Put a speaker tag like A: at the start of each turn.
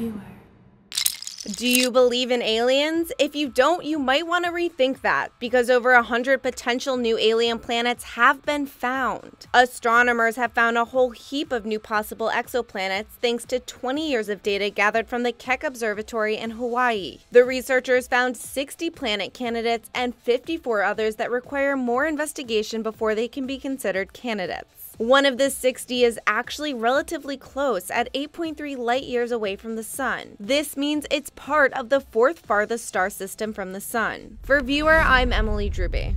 A: viewer. Do you believe in aliens? If you don't, you might want to rethink that because over 100 potential new alien planets have been found. Astronomers have found a whole heap of new possible exoplanets thanks to 20 years of data gathered from the Keck Observatory in Hawaii. The researchers found 60 planet candidates and 54 others that require more investigation before they can be considered candidates. One of the 60 is actually relatively close at 8.3 light years away from the sun. This means it's part of the fourth farthest star system from the Sun. For Viewer, I'm Emily Druby.